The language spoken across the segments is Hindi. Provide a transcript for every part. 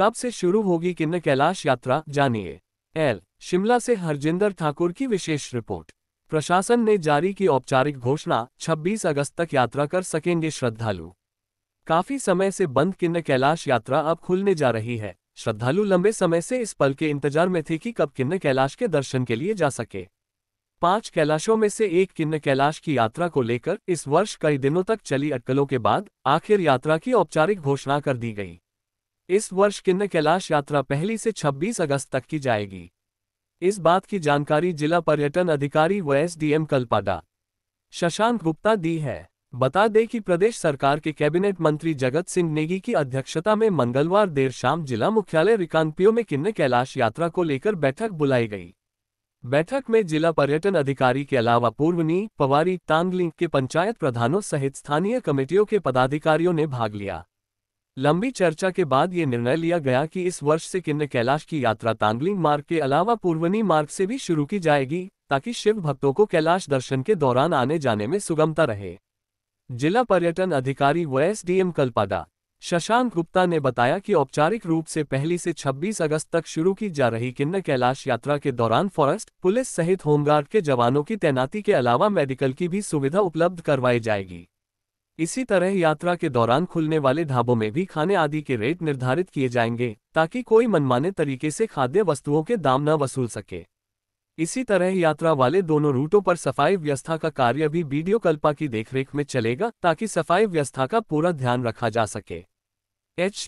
कब से शुरू होगी किन्न कैलाश यात्रा जानिए एल शिमला से हरजिंदर ठाकुर की विशेष रिपोर्ट प्रशासन ने जारी की औपचारिक घोषणा 26 अगस्त तक यात्रा कर सकेंगे श्रद्धालु काफी समय से बंद किन्न कैलाश यात्रा अब खुलने जा रही है श्रद्धालु लंबे समय से इस पल के इंतजार में थे कि कब किन्न कैलाश के दर्शन के लिए जा सके पांच कैलाशों में से एक किन्न कैलाश की यात्रा को लेकर इस वर्ष कई दिनों तक चली अटकलों के बाद आखिर यात्रा की औपचारिक घोषणा कर दी गई इस वर्ष किन्न कैलाश यात्रा पहली से 26 अगस्त तक की जाएगी इस बात की जानकारी जिला पर्यटन अधिकारी व एसडीएम कल्पाडा शशांक गुप्ता दी है बता दें कि प्रदेश सरकार के कैबिनेट मंत्री जगत सिंह नेगी की अध्यक्षता में मंगलवार देर शाम जिला मुख्यालय रिकांगपियो में किन्न कैलाश यात्रा को लेकर बैठक बुलाई गई बैठक में जिला पर्यटन अधिकारी के अलावा पूर्वनी पवारी तांगलिंग के पंचायत प्रधानों सहित स्थानीय कमेटियों के पदाधिकारियों ने भाग लिया लंबी चर्चा के बाद ये निर्णय लिया गया कि इस वर्ष से किन्न कैलाश की यात्रा तांगलिंग मार्ग के अलावा पूर्वनी मार्ग से भी शुरू की जाएगी ताकि शिव भक्तों को कैलाश दर्शन के दौरान आने जाने में सुगमता रहे जिला पर्यटन अधिकारी व एस कल्पादा शशांक गुप्ता ने बताया कि औपचारिक रूप से पहली से 26 अगस्त तक शुरू की जा रही किन्न कैलाश यात्रा के दौरान फॉरेस्ट पुलिस सहित होमगार्ड के जवानों की तैनाती के अलावा मेडिकल की भी सुविधा उपलब्ध करवाई जाएगी इसी तरह यात्रा के दौरान खुलने वाले ढाबों में भी खाने आदि के रेट निर्धारित किए जाएंगे ताकि कोई मनमाने तरीके से खाद्य वस्तुओं के दाम न वसूल सके इसी तरह यात्रा वाले दोनों रूटों पर सफाई व्यवस्था का कार्य भी वीडियो कल्पा की देखरेख में चलेगा ताकि सफाई व्यवस्था का पूरा ध्यान रखा जा सके एच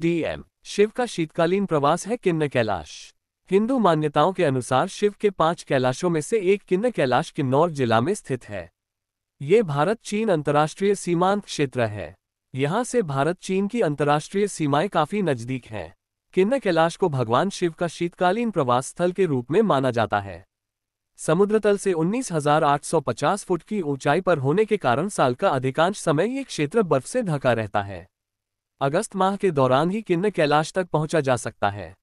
शिव का शीतकालीन प्रवास है किन्न कैलाश हिंदू मान्यताओं के अनुसार शिव के पांच कैलाशों में से एक किन्न कैलाश किन्नौर जिला में स्थित है ये भारत चीन अंतर्राष्ट्रीय सीमांत क्षेत्र है यहाँ से भारत चीन की अंतर्राष्ट्रीय सीमाएं काफी नजदीक हैं किन्न कैलाश को भगवान शिव का शीतकालीन प्रवास स्थल के रूप में माना जाता है समुद्रतल से 19,850 फुट की ऊंचाई पर होने के कारण साल का अधिकांश समय ये क्षेत्र बर्फ से ढका रहता है अगस्त माह के दौरान ही किन्न कैलाश तक पहुंचा जा सकता है